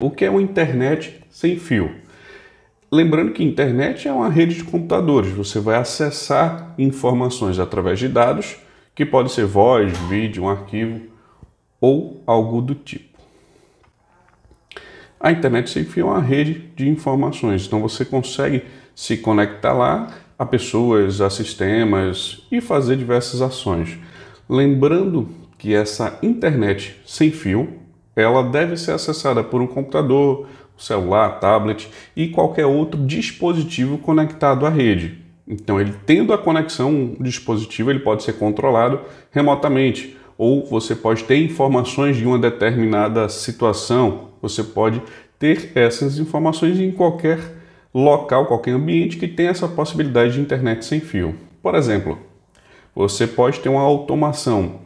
O que é uma internet sem fio? Lembrando que internet é uma rede de computadores, você vai acessar informações através de dados, que pode ser voz, vídeo, um arquivo ou algo do tipo. A internet sem fio é uma rede de informações, então você consegue se conectar lá a pessoas, a sistemas e fazer diversas ações. Lembrando que essa internet sem fio ela deve ser acessada por um computador, celular, tablet e qualquer outro dispositivo conectado à rede. Então, ele tendo a conexão o dispositivo, ele pode ser controlado remotamente, ou você pode ter informações de uma determinada situação. Você pode ter essas informações em qualquer local, qualquer ambiente que tenha essa possibilidade de internet sem fio. Por exemplo, você pode ter uma automação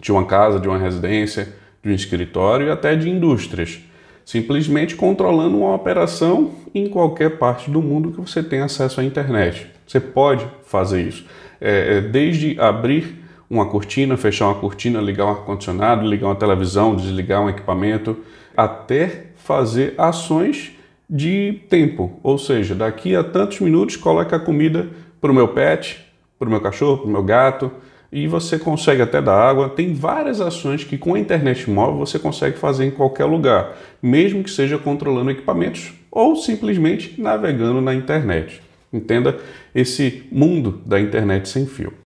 de uma casa, de uma residência, de um escritório e até de indústrias, simplesmente controlando uma operação em qualquer parte do mundo que você tenha acesso à internet. Você pode fazer isso, é, é, desde abrir uma cortina, fechar uma cortina, ligar um ar-condicionado, ligar uma televisão, desligar um equipamento, até fazer ações de tempo, ou seja, daqui a tantos minutos coloca a comida para o meu pet, para o meu cachorro, para o meu gato, e você consegue até dar água. Tem várias ações que com a internet móvel você consegue fazer em qualquer lugar, mesmo que seja controlando equipamentos ou simplesmente navegando na internet. Entenda esse mundo da internet sem fio.